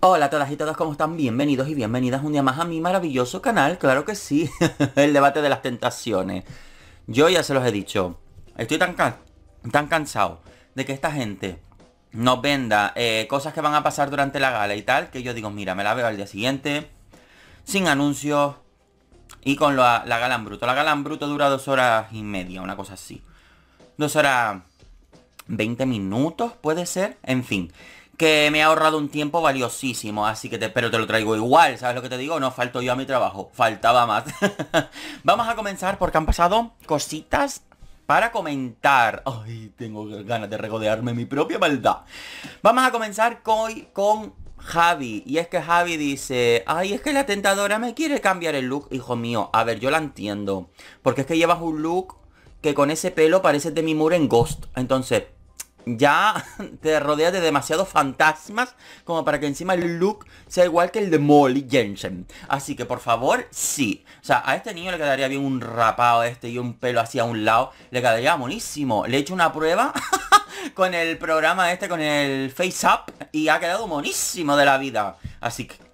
Hola a todas y todos, ¿cómo están? Bienvenidos y bienvenidas un día más a mi maravilloso canal, claro que sí, el debate de las tentaciones. Yo ya se los he dicho, estoy tan, tan cansado de que esta gente nos venda eh, cosas que van a pasar durante la gala y tal, que yo digo, mira, me la veo al día siguiente, sin anuncios y con la, la gala en bruto. La gala en bruto dura dos horas y media, una cosa así. Dos horas 20 minutos, puede ser. En fin, que me ha ahorrado un tiempo valiosísimo, así que te, pero te lo traigo igual, ¿sabes lo que te digo? No falto yo a mi trabajo, faltaba más. Vamos a comenzar porque han pasado cositas para comentar. Ay, tengo ganas de regodearme mi propia maldad. Vamos a comenzar Hoy con Javi. Y es que Javi dice, ay, es que la tentadora me quiere cambiar el look, hijo mío. A ver, yo la entiendo. Porque es que llevas un look que con ese pelo parece de mi en Ghost. Entonces, ya te rodeas de demasiados fantasmas como para que encima el look sea igual que el de Molly Jensen. Así que por favor, sí. O sea, a este niño le quedaría bien un rapado este y un pelo así a un lado. Le quedaría monísimo. Le he hecho una prueba con el programa este, con el Face Up y ha quedado monísimo de la vida. Así que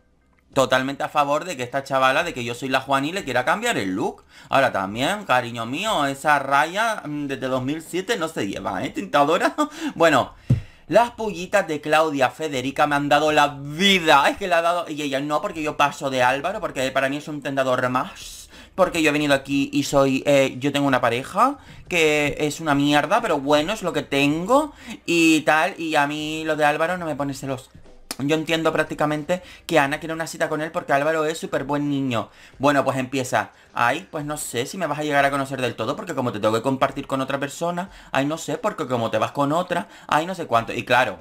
totalmente a favor de que esta chavala, de que yo soy la y le quiera cambiar el look. Ahora también, cariño mío, esa raya mm, desde 2007 no se lleva, ¿eh? Tentadora. Bueno, las pullitas de Claudia Federica me han dado la vida. Es que la ha dado... Y ella no, porque yo paso de Álvaro, porque para mí es un tentador más. Porque yo he venido aquí y soy... Eh, yo tengo una pareja que es una mierda, pero bueno, es lo que tengo. Y tal, y a mí lo de Álvaro no me pone celos. Yo entiendo prácticamente que Ana quiere una cita con él porque Álvaro es súper buen niño. Bueno, pues empieza. Ay, pues no sé si me vas a llegar a conocer del todo porque como te tengo que compartir con otra persona, ay, no sé, porque como te vas con otra, ay, no sé cuánto. Y claro,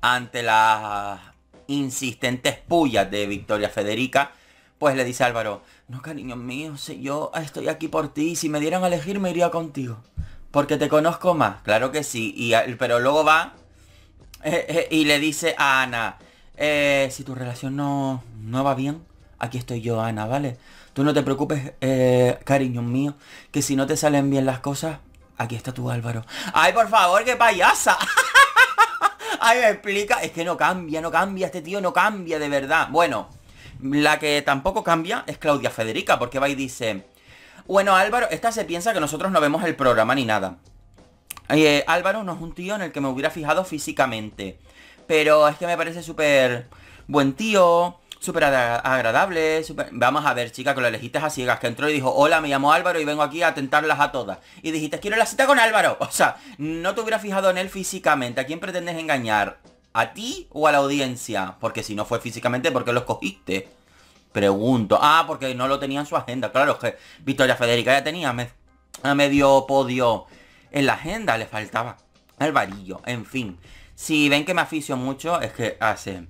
ante las insistentes pullas de Victoria Federica, pues le dice Álvaro, no cariño mío, yo estoy aquí por ti, Y si me dieran a elegir me iría contigo. Porque te conozco más, claro que sí, y, pero luego va eh, eh, y le dice a Ana, eh, si tu relación no, no va bien, aquí estoy yo, Ana, ¿vale? Tú no te preocupes, cariño mío, que si no te salen bien las cosas, aquí está tu Álvaro. ¡Ay, por favor, qué payasa! Ay, me explica. Es que no cambia, no cambia, este tío no cambia de verdad. Bueno, la que tampoco cambia es Claudia Federica, porque va y dice... Bueno, Álvaro, esta se piensa que nosotros no vemos el programa ni nada. Eh, Álvaro no es un tío en el que me hubiera fijado físicamente. Pero es que me parece súper buen tío, súper agradable. Vamos a ver, chica, que lo elegiste a ciegas. Que entró y dijo, hola, me llamo Álvaro y vengo aquí a atentarlas a todas. Y dijiste, quiero la cita con Álvaro. O sea, no te hubiera fijado en él físicamente. ¿A quién pretendes engañar? ¿A ti o a la audiencia? Porque si no fue físicamente, ¿por qué lo escogiste? Pregunto. Ah, porque no lo tenía en su agenda. Claro, que Victoria Federica ya tenía a medio podio en la agenda le faltaba el varillo. En fin, si ven que me aficio mucho es que hace...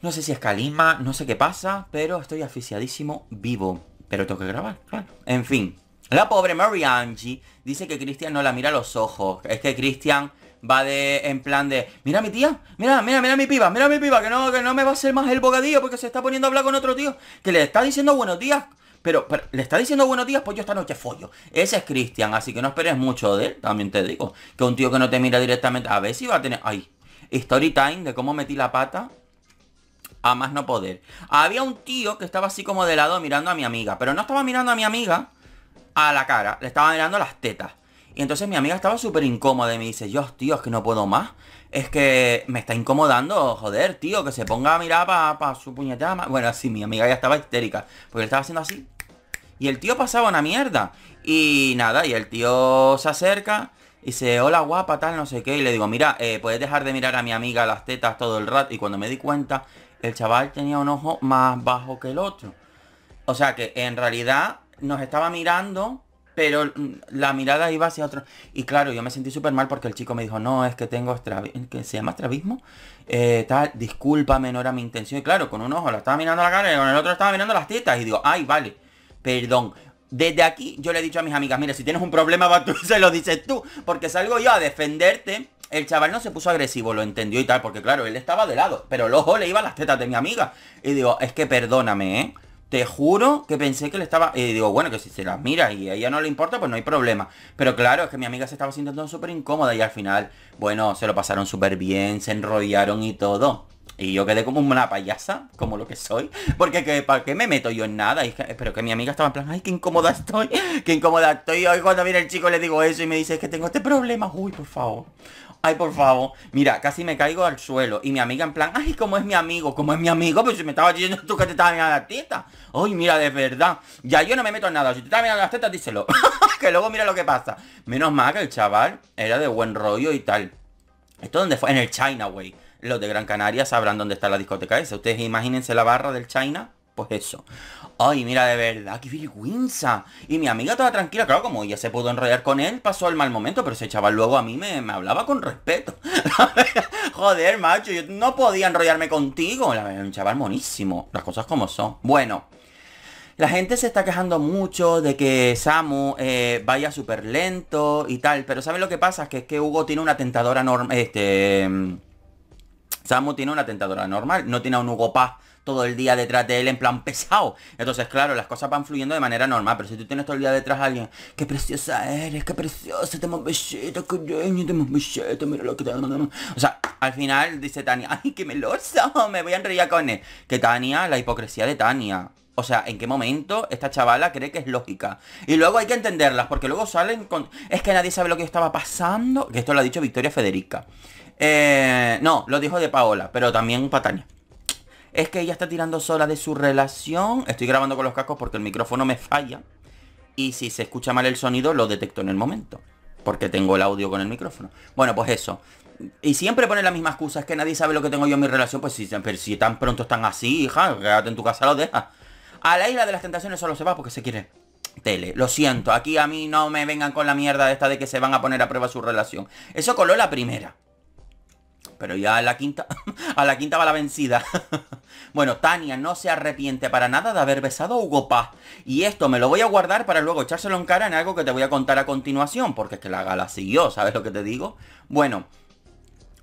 No sé si es calima, no sé qué pasa, pero estoy asfixiadísimo vivo. Pero tengo que grabar, claro. En fin, la pobre Mary Angie dice que Cristian no la mira a los ojos. Es que Cristian va de en plan de mira a mi tía mira mira mira mi piba mira a mi piba que no que no me va a hacer más el bocadillo porque se está poniendo a hablar con otro tío que le está diciendo buenos días pero, le está diciendo buenos días, pues yo esta noche follo. Ese es Cristian, así que no esperes mucho de él, también te digo. Que un tío que no te mira directamente, a ver si va a tener... Ay, story time de cómo metí la pata a más no poder. Había un tío que estaba así como de lado mirando a mi amiga, pero no estaba mirando a mi amiga a la cara, le estaba mirando las tetas. Y entonces mi amiga estaba súper incómoda y me dice, Dios, tío, es que no puedo más. Es que me está incomodando, joder, tío, que se ponga a mirar para pa su puñetada. Bueno, sí, mi amiga ya estaba histérica, porque le estaba haciendo así. Y el tío pasaba una mierda. Y nada, y el tío se acerca. Y dice, hola guapa, tal, no sé qué. Y le digo, mira, eh, puedes dejar de mirar a mi amiga las tetas todo el rato. Y cuando me di cuenta, el chaval tenía un ojo más bajo que el otro. O sea que en realidad nos estaba mirando, pero mm, la mirada iba hacia otro. Y claro, yo me sentí súper mal porque el chico me dijo, no, es que tengo estrabismo, que se llama estrabismo. Eh, tal, discúlpame, no era mi intención. Y claro, con un ojo la estaba mirando la cara y con el otro estaba mirando las tetas. Y digo, ay, vale perdón. Desde aquí yo le he dicho a mis amigas, mira, si tienes un problema, va tú se lo dices tú, porque salgo yo a defenderte. El chaval no se puso agresivo, lo entendió y tal, porque claro, él estaba de lado, pero el ojo le iba a las tetas de mi amiga. Y digo, es que perdóname, ¿eh? Te juro que pensé que le estaba... Y digo, bueno, que si se las mira y a ella no le importa, pues no hay problema. Pero claro, es que mi amiga se estaba sintiendo súper incómoda y al final, bueno, se lo pasaron súper bien, se enrollaron y todo. Y yo quedé como una payasa, como lo que soy. Porque ¿para qué me meto yo en nada? Y, pero que mi amiga estaba en plan, ay, qué incómoda estoy, qué incómoda estoy. hoy cuando viene el chico le digo eso y me dice, es que tengo este problema. Uy, por favor. Ay, por favor. Mira, casi me caigo al suelo. Y mi amiga en plan, ay, ¿cómo es mi amigo? ¿Cómo es mi amigo? Pues si me estaba diciendo tú que te estabas mirando las tetas. Ay, mira, de verdad. Ya yo no me meto en nada. Si te estaba mirando las tetas, díselo. que luego mira lo que pasa. Menos mal que el chaval era de buen rollo y tal. ¿Esto dónde fue? En el China, güey los de Gran Canaria sabrán dónde está la discoteca esa. Ustedes imagínense la barra del China, pues eso. Ay, mira, de verdad, qué vergüenza. Y mi amiga toda tranquila, claro, como ella se pudo enrollar con él, pasó el mal momento, pero ese chaval luego a mí me, me hablaba con respeto. Joder, macho, yo no podía enrollarme contigo. Un chaval monísimo, las cosas como son. Bueno, la gente se está quejando mucho de que Samu eh, vaya súper lento y tal, pero ¿saben lo que pasa? Que es que Hugo tiene una tentadora norma... Este Samu tiene una tentadora normal, no tiene a un Hugo Paz todo el día detrás de él en plan pesado. Entonces, claro, las cosas van fluyendo de manera normal, pero si tú tienes todo el día detrás a alguien, qué preciosa eres, qué preciosa, te hemos besito, qué dueño, te besito, mira lo que te O sea, al final dice Tania, ay, qué melosa, me voy a reír con él. Que Tania, la hipocresía de Tania. O sea, ¿en qué momento esta chavala cree que es lógica? Y luego hay que entenderlas, porque luego salen con... Es que nadie sabe lo que estaba pasando. Que esto lo ha dicho Victoria Federica. Eh, no, lo dijo de Paola, pero también Pataña. Es que ella está tirando sola de su relación. Estoy grabando con los cascos porque el micrófono me falla. Y si se escucha mal el sonido, lo detecto en el momento. Porque tengo el audio con el micrófono. Bueno, pues eso. Y siempre pone la misma excusa. Es que nadie sabe lo que tengo yo en mi relación. Pues si, si tan pronto están así, hija, quédate en tu casa, lo deja. A la isla de las tentaciones solo se va porque se quiere tele. Lo siento, aquí a mí no me vengan con la mierda esta de que se van a poner a prueba su relación. Eso coló la primera. Pero ya a la quinta, a la quinta va la vencida. Bueno, Tania no se arrepiente para nada de haber besado a Hugo Paz. Y esto me lo voy a guardar para luego echárselo en cara en algo que te voy a contar a continuación. Porque es que la gala siguió, ¿sabes lo que te digo? Bueno,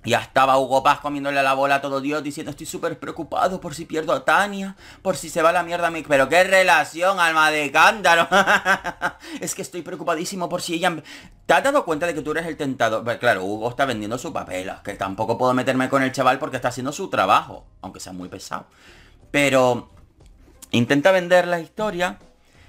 ya estaba Hugo Paz comiéndole la bola a todo Dios diciendo estoy súper preocupado por si pierdo a Tania, por si se va la mierda a mí. Pero qué relación, alma de cándaro! es que estoy preocupadísimo por si ella... ¿Te has dado cuenta de que tú eres el tentador? Pues claro, Hugo está vendiendo su papel, que tampoco puedo meterme con el chaval porque está haciendo su trabajo, aunque sea muy pesado. Pero intenta vender la historia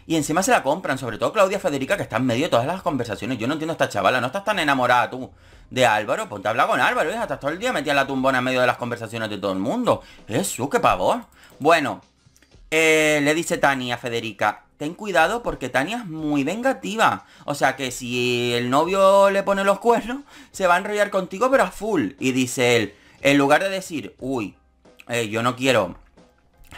y encima se la compran, sobre todo Claudia Federica, que está en medio de todas las conversaciones. Yo no entiendo a esta chavala, no estás tan enamorada tú de Álvaro. Ponte a hablar con Álvaro, ...hasta hasta todo el día metía la tumbona en medio de las conversaciones de todo el mundo. ...eso, qué pavor. Bueno, eh, le dice Tania a Federica, ten cuidado porque Tania es muy vengativa. O sea que si el novio le pone los cuernos, se va a enrollar contigo pero a full. Y dice él, en lugar de decir, uy, eh, yo no quiero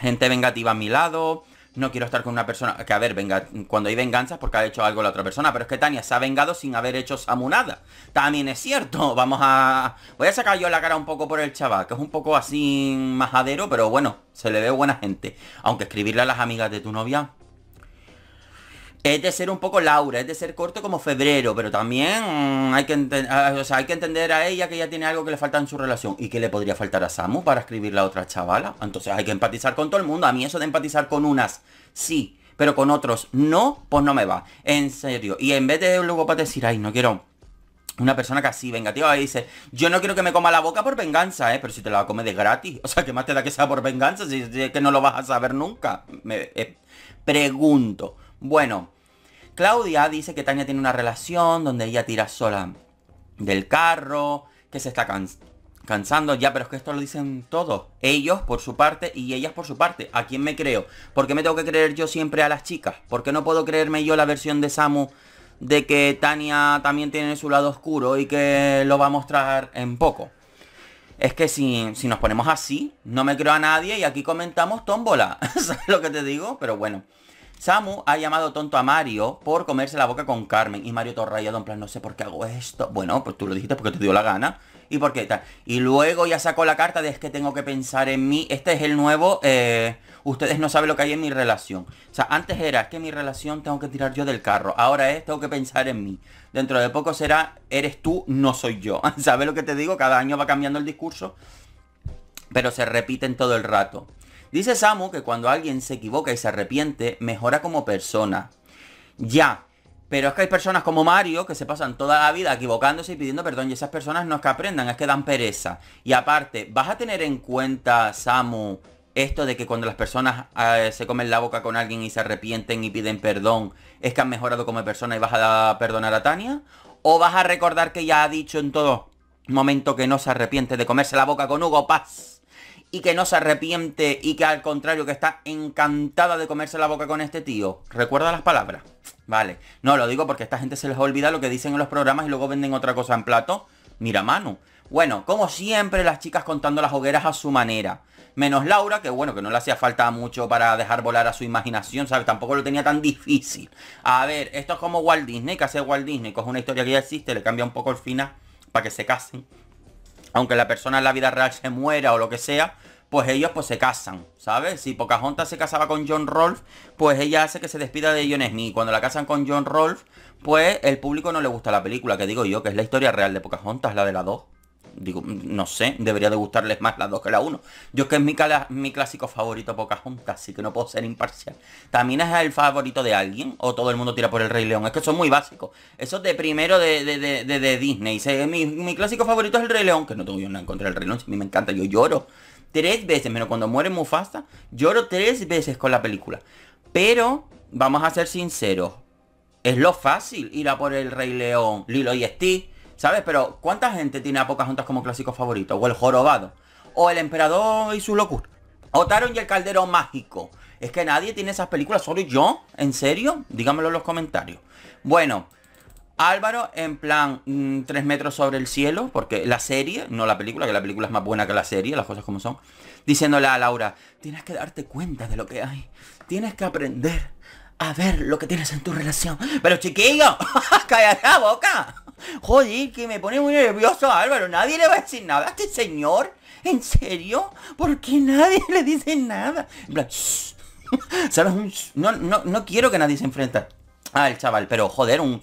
gente vengativa a mi lado, no quiero estar con una persona... Que a ver, venga, cuando hay venganzas porque ha hecho algo la otra persona, pero es que Tania se ha vengado sin haber hecho nada También es cierto, vamos a... Voy a sacar yo la cara un poco por el chaval, que es un poco así majadero, pero bueno, se le ve buena gente. Aunque escribirle a las amigas de tu novia... Es de ser un poco Laura, es de ser corto como febrero, pero también mm, hay, que ah, hay que entender a ella que ella tiene algo que le falta en su relación y que le podría faltar a Samu para escribir la otra chavala. Entonces hay que empatizar con todo el mundo. A mí eso de empatizar con unas, sí, pero con otros no, pues no me va. En serio. Y en vez de luego para decir, ay, no quiero una persona que así, venga tío, ahí dice, yo no quiero que me coma la boca por venganza, ¿eh? Pero si te la come de gratis. O sea, ¿qué más te da que sea por venganza? Si, es que no lo vas a saber nunca. Me eh, pregunto. Bueno, Claudia dice que Tania tiene una relación donde ella tira sola del carro, que se está cansando ya, pero es que esto lo dicen todos. Ellos por su parte y ellas por su parte. ¿A quién me creo? ¿Por qué me tengo que creer yo siempre a las chicas? ¿Por qué no puedo creerme yo la versión de Samu de que Tania también tiene su lado oscuro y que lo va a mostrar en poco? Es que si, si nos ponemos así, no me creo a nadie y aquí comentamos tómbola. ¿Sabes lo que te digo? Pero bueno. Samu ha llamado tonto a Mario por comerse la boca con Carmen. Y Mario todo rayado, en plan, no sé por qué hago esto. Bueno, pues tú lo dijiste porque te dio la gana. Y por qué tal. Y luego ya sacó la carta de es que tengo que pensar en mí. Este es el nuevo, eh, ustedes no saben lo que hay en mi relación. O sea, antes era, es que mi relación tengo que tirar yo del carro. Ahora es, tengo que pensar en mí. Dentro de poco será, eres tú, no soy yo. ¿Sabes lo que te digo? Cada año va cambiando el discurso. Pero se repiten todo el rato. Dice Samu que cuando alguien se equivoca y se arrepiente, mejora como persona. Ya. Pero es que hay personas como Mario que se pasan toda la vida equivocándose y pidiendo perdón. Y esas personas no es que aprendan, es que dan pereza. Y aparte, ¿vas a tener en cuenta, Samu, esto de que cuando las personas eh, se comen la boca con alguien y se arrepienten y piden perdón, es que han mejorado como persona y vas a perdonar a Tania? ¿O vas a recordar que ya ha dicho en todo momento que no se arrepiente de comerse la boca con Hugo Paz? y que no se arrepiente y que al contrario que está encantada de comerse la boca con este tío. Recuerda las palabras. Vale. No, lo digo porque a esta gente se les olvida lo que dicen en los programas y luego venden otra cosa en plato. Mira, mano. Bueno, como siempre, las chicas contando las hogueras a su manera. Menos Laura, que bueno, que no le hacía falta mucho para dejar volar a su imaginación, ¿sabes? Tampoco lo tenía tan difícil. A ver, esto es como Walt Disney, que hace Walt Disney, coge una historia que ya existe, le cambia un poco el final para que se casen aunque la persona en la vida real se muera o lo que sea, pues ellos pues se casan, ¿sabes? Si Pocahontas se casaba con John Rolfe, pues ella hace que se despida de John Smith. Cuando la casan con John Rolfe, pues el público no le gusta la película, que digo yo, que es la historia real de Pocahontas, la de la 2 digo, no sé, debería de gustarles más las dos que la uno. Yo es que es mi, mi clásico favorito Pocahontas, así que no puedo ser imparcial. ¿También es el favorito de alguien? ¿O todo el mundo tira por el Rey León? Es que son muy básicos. Eso es de primero de, Disney. Mi, mi, clásico favorito es el Rey León, que no tengo yo nada en contra el Rey León, a mí me encanta, yo lloro. Tres veces, menos cuando muere Mufasa, lloro tres veces con la película. Pero, vamos a ser sinceros, es lo fácil ir a por el Rey León, Lilo y Steve. ¿Sabes? Pero ¿cuánta gente tiene a juntas como clásico favorito? O el jorobado. O el emperador y su locura. O Taron y el caldero mágico. Es que nadie tiene esas películas, solo yo. ¿En serio? Dígamelo en los comentarios. Bueno, Álvaro en plan mm, tres metros sobre el cielo, porque la serie, no la película, que la película es más buena que la serie, las cosas como son, diciéndole a Laura, tienes que darte cuenta de lo que hay, tienes que aprender a ver lo que tienes en tu relación. Pero chiquillo, cállate la boca. Joder, que me pone muy nervioso Álvaro. Nadie le va a decir nada a este señor. ¿En serio? ¿Por qué nadie le dice nada? En plan, no, quiero que nadie se enfrente al chaval, pero joder, un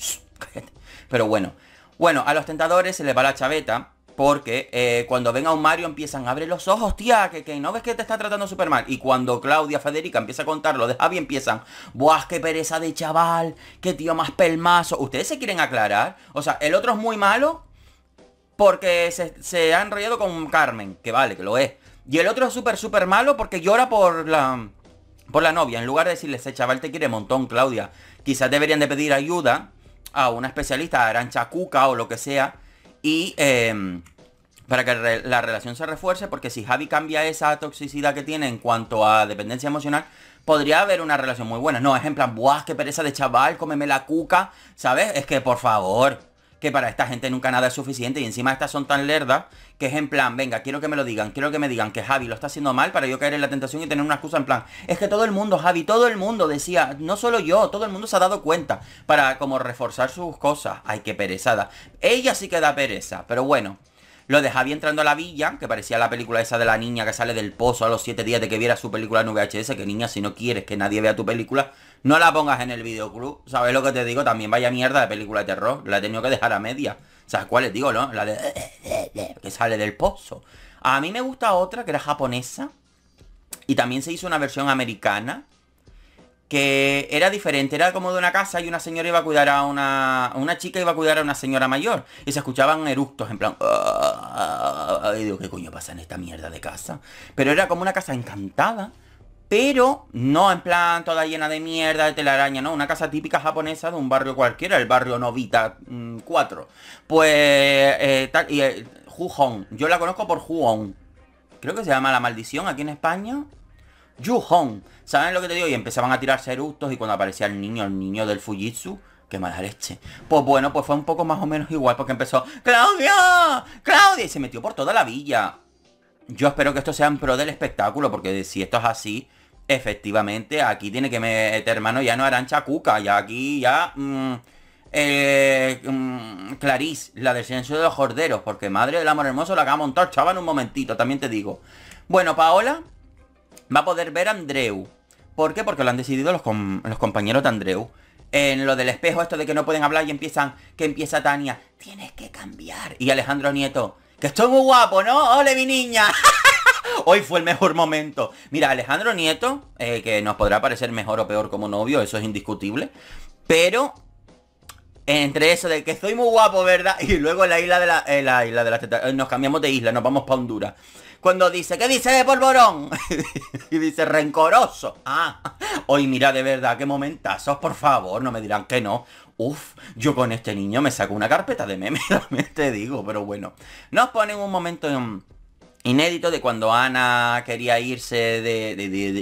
Pero bueno. Bueno, a los tentadores se les va la chaveta. Porque eh, cuando ven a un Mario empiezan a abrir los ojos, tía, que, que no ves que te está tratando súper mal. Y cuando Claudia Federica empieza a contarlo de Javi, empiezan, buah, qué pereza de chaval, qué tío más pelmazo. ¿Ustedes se quieren aclarar? O sea, el otro es muy malo porque se, se ha enrollado con Carmen, que vale, que lo es. Y el otro es súper, súper malo porque llora por la, por la novia. En lugar de decirle, ese chaval te quiere montón, Claudia. Quizás deberían de pedir ayuda a una especialista, a Arancha Cuca o lo que sea y em, para que la relación se refuerce, porque si Javi cambia esa toxicidad que tiene en cuanto a dependencia emocional, podría haber una relación muy buena. No, es en plan, buah, qué pereza de chaval, cómeme la cuca, ¿sabes? Es que por favor, que para esta gente nunca nada es suficiente y encima estas son tan lerdas que es en plan, venga, quiero que me lo digan, quiero que me digan que Javi lo está haciendo mal para yo caer en la tentación y tener una excusa en plan, es que todo el mundo, Javi, todo el mundo decía, no solo yo, todo el mundo se ha dado cuenta para como reforzar sus cosas. Ay, qué perezada. Ella sí que da pereza, pero bueno. Lo de Javi entrando a la villa, que parecía la película esa de la niña que sale del pozo a los 7 días de que viera su película en VHS, que niña, si no quieres que nadie vea tu película, no la pongas en el videoclub, ¿sabes lo que te digo? También vaya mierda de película de terror, la he tenido que dejar a media. ¿Sabes cuál les digo, no? La de... que sale del pozo. A mí me gusta otra que era japonesa y también se hizo una versión americana que era diferente, era como de una casa y una señora iba a cuidar a una... Una chica iba a cuidar a una señora mayor y se escuchaban eructos en plan... Ah", y digo, ¿qué coño pasa en esta mierda de casa? Pero era como una casa encantada pero no en plan toda llena de mierda, de telaraña, ¿no? Una casa típica japonesa de un barrio cualquiera, el barrio Novita 4. Mm, pues... Eh, y, eh, Yo la conozco por Juhon. Creo que se llama La Maldición aquí en España. Juhon. ¿Saben lo que te digo? Y empezaban a tirarse eructos y cuando aparecía el niño, el niño del Fujitsu, qué mala leche. Pues bueno, pues fue un poco más o menos igual porque empezó ¡Claudia! ¡Claudia! Y se metió por toda la villa. Yo espero que esto sea en pro del espectáculo porque si esto es así, Efectivamente, aquí tiene que meter mano ya no Arancha Cuca, ya aquí ya... Mm, eh, mm, Clarís, la del silencio de los jorderos, porque madre del amor hermoso la acaba de montar, chaval, un momentito, también te digo. Bueno, Paola va a poder ver a Andreu. ¿Por qué? Porque lo han decidido los, los compañeros de Andreu en lo del espejo, esto de que no pueden hablar y empiezan, que empieza Tania, tienes que cambiar. Y Alejandro Nieto, que estoy muy guapo, ¿no? ¡Ole, mi niña! Hoy fue el mejor momento. Mira, Alejandro Nieto, eh, que nos podrá parecer mejor o peor como novio, eso es indiscutible. Pero entre eso de que soy muy guapo, ¿verdad? Y luego la isla de la, eh, la isla de las tetas. Eh, nos cambiamos de isla, nos vamos para Honduras. Cuando dice, ¿qué dice de polvorón? y dice, rencoroso. Ah, hoy mira, de verdad, qué momentazos, por favor, no me dirán que no. Uf, yo con este niño me saco una carpeta de memes, te digo, pero bueno. Nos ponen un momento en inédito de cuando Ana quería irse de,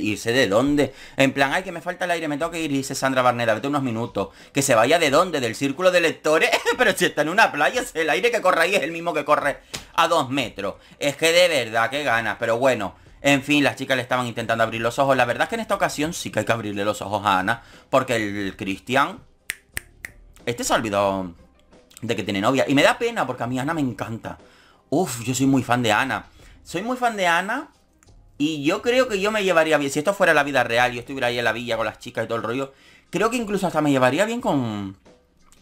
irse de dónde. En plan, ay, que me falta el aire, me tengo que ir, dice Sandra Barneda, vete unos minutos. Que se vaya de dónde, del círculo de lectores, pero si está en una playa, el aire que corre ahí es el mismo que corre a dos metros. Es que de verdad, que gana pero bueno. En fin, las chicas le estaban intentando abrir los ojos. La verdad es que en esta ocasión sí que hay que abrirle los ojos a Ana. Porque el Cristian... Este se ha olvidado de que tiene novia. Y me da pena porque a mí Ana me encanta. Uf, yo soy muy fan de Ana. Soy muy fan de Ana. Y yo creo que yo me llevaría bien. Si esto fuera la vida real, yo estuviera ahí en la villa con las chicas y todo el rollo. Creo que incluso hasta me llevaría bien con.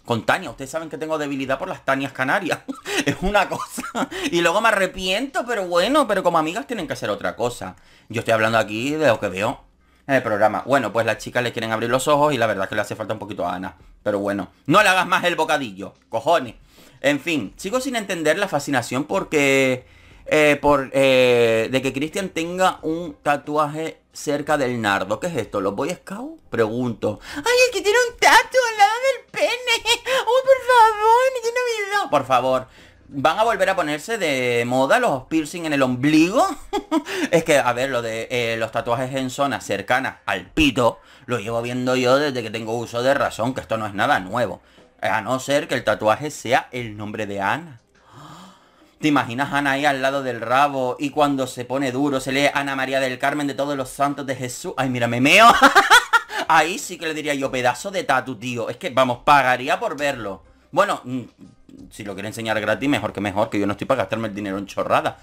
Con Tania, ustedes saben que tengo debilidad por las Tanias Canarias. es una cosa. Y luego me arrepiento, pero bueno, pero como amigas tienen que hacer otra cosa. Yo estoy hablando aquí de lo que veo en el programa. Bueno, pues las chicas le quieren abrir los ojos y la verdad es que le hace falta un poquito a Ana. Pero bueno, no le hagas más el bocadillo, cojones. En fin, sigo sin entender la fascinación porque eh, por, eh, de que Cristian tenga un tatuaje cerca del nardo. ¿Qué es esto? ¿Los a Scouts? Pregunto. ¡Ay, el que tiene un tatu al lado del pene! ¡Uy, ¡Oh, por favor! ¡Tiene miedo! Por favor. ¿Van a volver a ponerse de moda los piercing en el ombligo? es que, a ver, lo de eh, los tatuajes en zonas cercanas al pito, lo llevo viendo yo desde que tengo uso de razón, que esto no es nada nuevo. A no ser que el tatuaje sea el nombre de Ana. ¿Te imaginas Ana ahí al lado del rabo y cuando se pone duro se lee Ana María del Carmen de todos los santos de Jesús? Ay, mira, me meo. ahí sí que le diría yo, pedazo de tatu, tío. Es que, vamos, pagaría por verlo. Bueno, mm, si lo quiere enseñar gratis, mejor que mejor, que yo no estoy para gastarme el dinero en chorrada.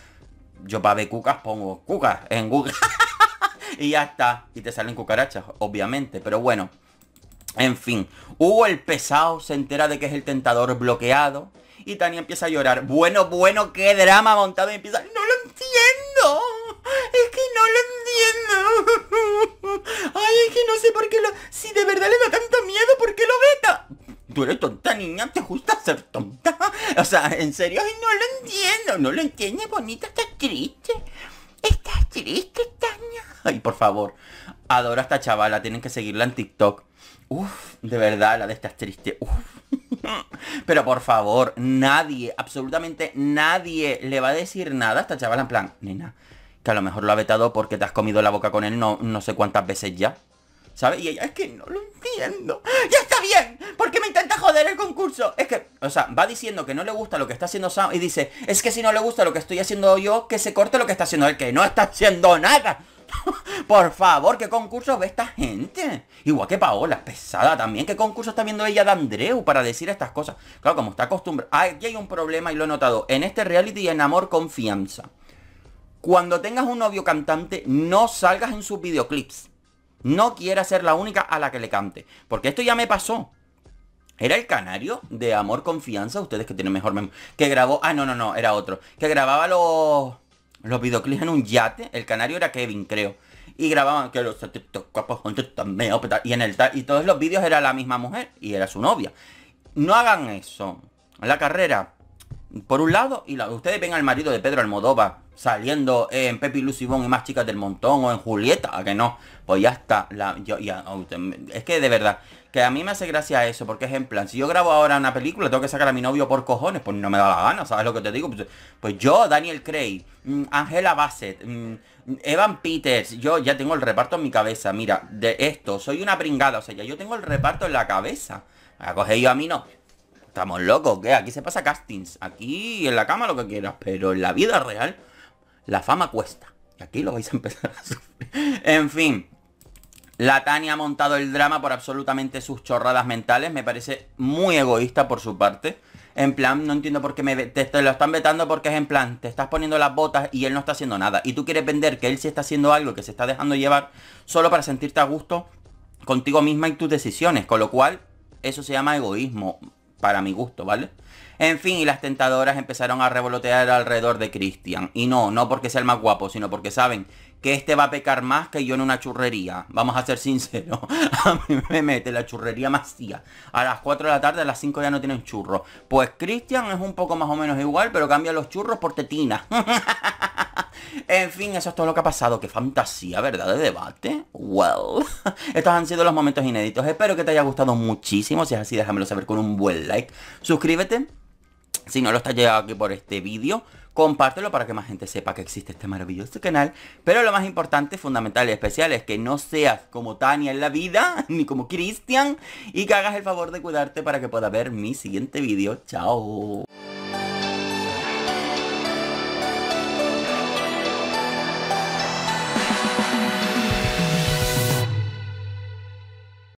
Yo para ver cucas pongo cucas en Google. y ya está. Y te salen cucarachas, obviamente. Pero bueno. En fin. Hugo el pesado se entera de que es el tentador bloqueado. Y Tania empieza a llorar. Bueno, bueno, qué drama montado. Y empieza... ¡No lo entiendo! Es que no lo entiendo. Ay, es que no sé por qué lo... Si de verdad le da tanto miedo, ¿por qué lo veta? Tú eres tonta, niña. ¿Te gusta ser tonta? O sea, en serio, no lo entiendo. No lo entiendes, bonita. Estás triste. Estás triste, Tania. Ay, por favor. Adoro a esta chavala, tienen que seguirla en TikTok. Uf, de verdad, la de estas triste. Uf. Pero por favor, nadie, absolutamente nadie le va a decir nada a esta chavala en plan, nena, que a lo mejor lo ha vetado porque te has comido la boca con él no, no sé cuántas veces ya. ¿Sabes? Y ella, es que no lo entiendo. ¡Ya está bien! ¿Por qué me intenta joder el concurso? Es que, o sea, va diciendo que no le gusta lo que está haciendo Sam y dice, es que si no le gusta lo que estoy haciendo yo, que se corte lo que está haciendo él, que no está haciendo nada. Por favor, ¿qué concurso ve esta gente? Igual que Paola, pesada también. ¿Qué concursos está viendo ella de Andreu para decir estas cosas? Claro, como está acostumbrada. Aquí hay un problema y lo he notado. En este reality y en amor confianza. Cuando tengas un novio cantante, no salgas en sus videoclips. No quieras ser la única a la que le cante. Porque esto ya me pasó. Era el canario de Amor Confianza, ustedes que tienen mejor memoria. Que grabó. Ah, no, no, no, era otro. Que grababa los los videoclips en un yate. El canario era Kevin, creo. Y grababan que los pues, pues, y en el tal. Y todos los vídeos era la misma mujer y era su novia. No hagan eso. La carrera, por un lado, y la, ustedes ven al marido de Pedro Almodóvar saliendo en Pepi y Lucibón y más chicas del montón o en Julieta, ¿a que no? Pues ya está. La, oh, es que de verdad, que a mí me hace gracia eso, porque es en plan, si yo grabo ahora una película, tengo que sacar a mi novio por cojones, pues no me da la gana, ¿sabes lo que te digo? Pues, pues yo, Daniel Craig, mm, Angela Bassett, mm, mm, Evan Peters, yo ya tengo el reparto en mi cabeza, mira, de esto, soy una pringada, o sea, ya yo tengo el reparto en la cabeza. A coger yo a mí no. Estamos locos, ¿qué? Aquí se pasa castings, aquí en la cama lo que quieras, pero en la vida real la fama cuesta. Y aquí lo vais a empezar a sufrir. En fin, la Tania ha montado el drama por absolutamente sus chorradas mentales. Me parece muy egoísta por su parte. En plan, no entiendo por qué me te, lo están vetando porque es en plan, te estás poniendo las botas y él no está haciendo nada. Y tú quieres vender que él sí está haciendo algo, que se está dejando llevar, solo para sentirte a gusto contigo misma y tus decisiones. Con lo cual, eso se llama egoísmo, para mi gusto, ¿vale? En fin, y las tentadoras empezaron a revolotear alrededor de Christian. Y no, no porque sea el más guapo, sino porque saben que este va a pecar más que yo en una churrería. Vamos a ser sinceros. A mí me mete la churrería más A las 4 de la tarde, a las 5 ya no tienen churros. Pues Cristian es un poco más o menos igual, pero cambia los churros por tetina. En fin, eso es todo lo que ha pasado. Qué fantasía, ¿verdad? De debate. Well. Estos han sido los momentos inéditos. Espero que te haya gustado muchísimo. Si es así, déjamelo saber con un buen like. Suscríbete. Si no lo estás llegando aquí por este vídeo compártelo para que más gente sepa que existe este maravilloso canal. Pero lo más importante, fundamental y especial es que no seas como Tania en la vida, ni como Cristian, y que hagas el favor de cuidarte para que pueda ver mi siguiente vídeo. Chao.